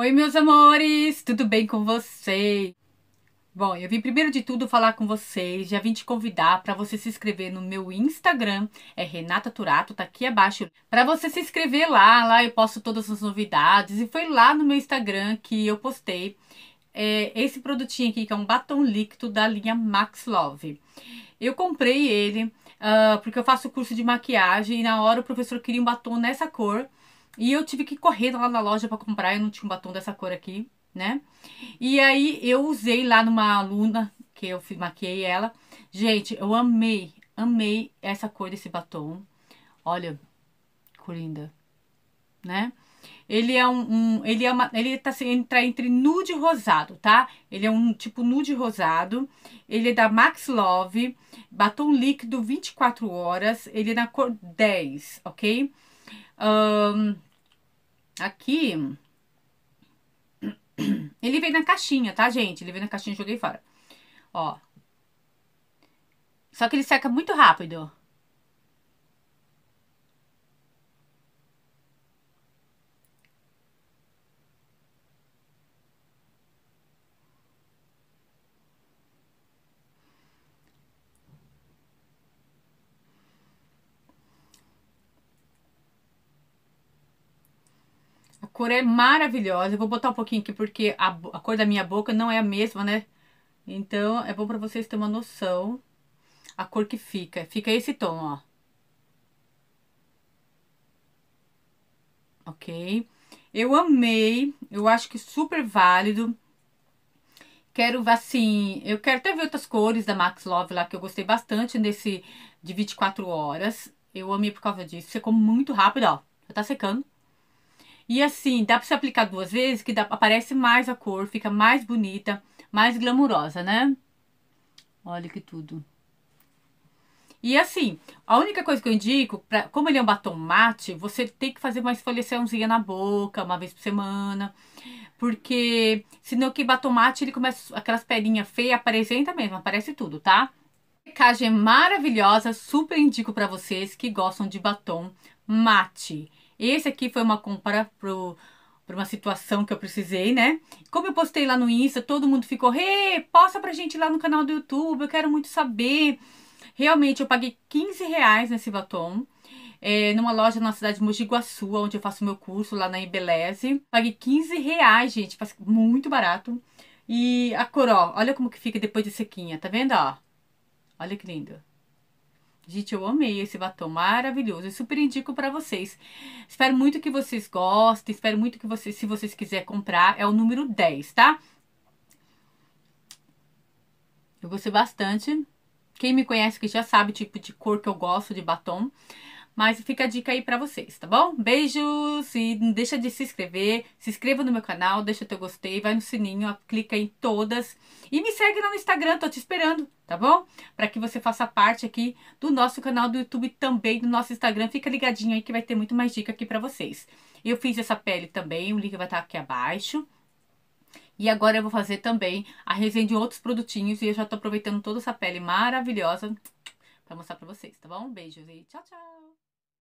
Oi, meus amores, tudo bem com vocês? Bom, eu vim primeiro de tudo falar com vocês, já vim te convidar para você se inscrever no meu Instagram, é Renata Turato, tá aqui abaixo, para você se inscrever lá, lá eu posto todas as novidades e foi lá no meu Instagram que eu postei é, esse produtinho aqui que é um batom líquido da linha Max Love. Eu comprei ele uh, porque eu faço curso de maquiagem e na hora o professor queria um batom nessa cor e eu tive que correr lá na loja para comprar, eu não tinha um batom dessa cor aqui, né? E aí eu usei lá numa aluna que eu maquei ela. Gente, eu amei, amei essa cor desse batom. Olha, cor linda, né? Ele é um, um ele é uma, ele tá assim, entra tá entre nude e rosado, tá? Ele é um tipo nude rosado. Ele é da Max Love, batom líquido 24 horas, ele é na cor 10, OK? Um, aqui, ele vem na caixinha, tá, gente? Ele vem na caixinha, joguei fora. Ó. Só que ele seca muito rápido. cor é maravilhosa. Eu vou botar um pouquinho aqui porque a, a cor da minha boca não é a mesma, né? Então, é bom para vocês terem uma noção a cor que fica. Fica esse tom, ó. ok? Eu amei, eu acho que super válido. Quero, assim, eu quero até ver outras cores da Max Love lá, que eu gostei bastante nesse de 24 horas. Eu amei por causa disso. Secou muito rápido, ó. Já tá secando. E assim, dá pra você aplicar duas vezes que dá, aparece mais a cor, fica mais bonita, mais glamurosa, né? Olha que tudo. E assim, a única coisa que eu indico, pra, como ele é um batom mate, você tem que fazer uma esfoliaçãozinha na boca uma vez por semana. Porque senão que batom mate, ele começa aquelas pelinhas feias, apresenta mesmo, aparece tudo, tá? Secagem maravilhosa, super indico para vocês que gostam de batom mate. Esse aqui foi uma compra pro uma situação que eu precisei, né? Como eu postei lá no Insta, todo mundo ficou, hey, posta pra gente lá no canal do YouTube, eu quero muito saber. Realmente, eu paguei 15 reais nesse batom. É, numa loja na cidade de Mogi Guaçu, onde eu faço meu curso lá na Embeleze. Paguei 15 reais, gente, muito barato. E a cor, ó, olha como que fica depois de sequinha, tá vendo, ó? Olha que lindo. Gente, eu amei esse batom maravilhoso. Eu super indico para vocês. Espero muito que vocês gostem. Espero muito que vocês, se vocês quiserem comprar, é o número 10, tá? Eu gostei bastante. Quem me conhece que já sabe o tipo de cor que eu gosto de batom. Mas fica a dica aí para vocês, tá bom? Beijos e não deixa de se inscrever, se inscreva no meu canal, deixa teu gostei, vai no sininho, clica em todas e me segue lá no Instagram, tô te esperando, tá bom? Para que você faça parte aqui do nosso canal do YouTube também, do nosso Instagram. Fica ligadinho aí que vai ter muito mais dica aqui para vocês. Eu fiz essa pele também, o link vai estar tá aqui abaixo. E agora eu vou fazer também a resenha de outros produtinhos e eu já tô aproveitando toda essa pele maravilhosa para mostrar para vocês, tá bom? Beijos e tchau, tchau!